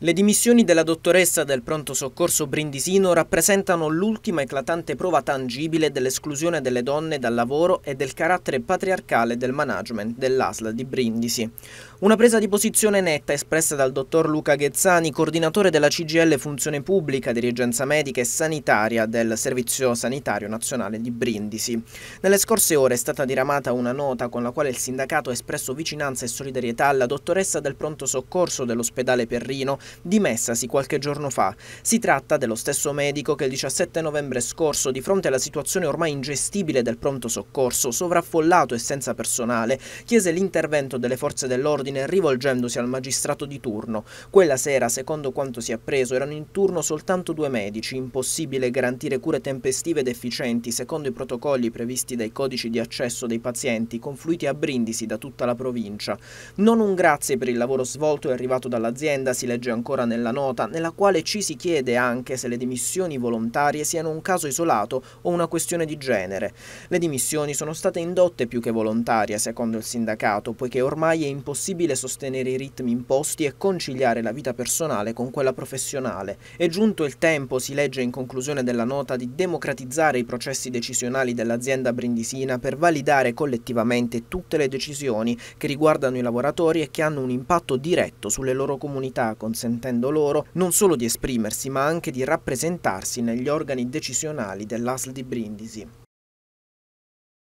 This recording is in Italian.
Le dimissioni della dottoressa del pronto soccorso brindisino rappresentano l'ultima eclatante prova tangibile dell'esclusione delle donne dal lavoro e del carattere patriarcale del management dell'ASL di Brindisi. Una presa di posizione netta espressa dal dottor Luca Ghezzani, coordinatore della CGL Funzione Pubblica, dirigenza medica e sanitaria del Servizio Sanitario Nazionale di Brindisi. Nelle scorse ore è stata diramata una nota con la quale il sindacato ha espresso vicinanza e solidarietà alla dottoressa del pronto soccorso dell'ospedale Perrino dimessasi qualche giorno fa. Si tratta dello stesso medico che il 17 novembre scorso, di fronte alla situazione ormai ingestibile del pronto soccorso, sovraffollato e senza personale, chiese l'intervento delle forze dell'ordine rivolgendosi al magistrato di turno. Quella sera, secondo quanto si è appreso, erano in turno soltanto due medici, impossibile garantire cure tempestive ed efficienti secondo i protocolli previsti dai codici di accesso dei pazienti confluiti a Brindisi da tutta la provincia. Non un grazie per il lavoro svolto e arrivato dall'azienda, si legge ancora nella nota, nella quale ci si chiede anche se le dimissioni volontarie siano un caso isolato o una questione di genere. Le dimissioni sono state indotte più che volontarie, secondo il sindacato, poiché ormai è impossibile sostenere i ritmi imposti e conciliare la vita personale con quella professionale. È giunto il tempo, si legge in conclusione della nota, di democratizzare i processi decisionali dell'azienda brindisina per validare collettivamente tutte le decisioni che riguardano i lavoratori e che hanno un impatto diretto sulle loro comunità, consentendo consentendo loro non solo di esprimersi ma anche di rappresentarsi negli organi decisionali dell'ASL di Brindisi.